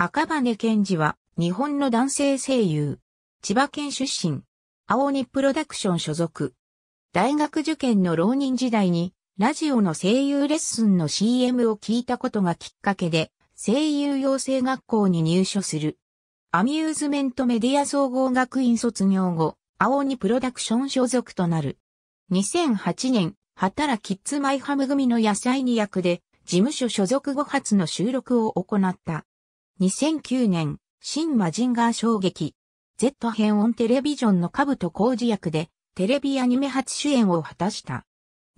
赤羽健二は日本の男性声優。千葉県出身。青鬼プロダクション所属。大学受験の浪人時代にラジオの声優レッスンの CM を聞いたことがきっかけで声優養成学校に入所する。アミューズメントメディア総合学院卒業後、青鬼プロダクション所属となる。2008年、働らキッズマイハム組の野菜に役で事務所所属後初の収録を行った。2009年、新マジンガー衝撃。Z 編オンテレビジョンの兜工事役で、テレビアニメ初主演を果たした。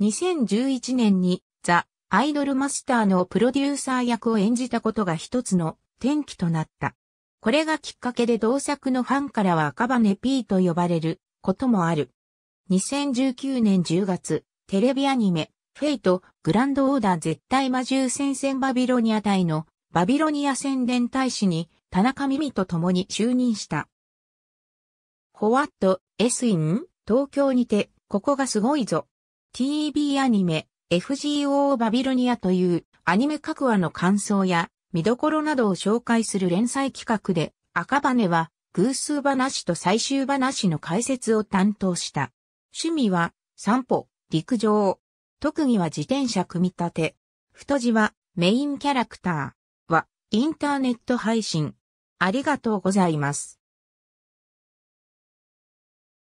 2011年に、ザ・アイドルマスターのプロデューサー役を演じたことが一つの転機となった。これがきっかけで同作のファンからは赤羽 P と呼ばれることもある。2019年10月、テレビアニメ、フェイト、グランドオーダー絶対魔獣戦線バビロニア隊のバビロニア宣伝大使に田中美美と共に就任した。ホワット、エスイン、東京にて、ここがすごいぞ。TV アニメ、FGO バビロニアというアニメ各話の感想や見どころなどを紹介する連載企画で赤羽は偶数話と最終話の解説を担当した。趣味は散歩、陸上。特技は自転車組み立て。太字はメインキャラクター。インターネット配信。ありがとうございます。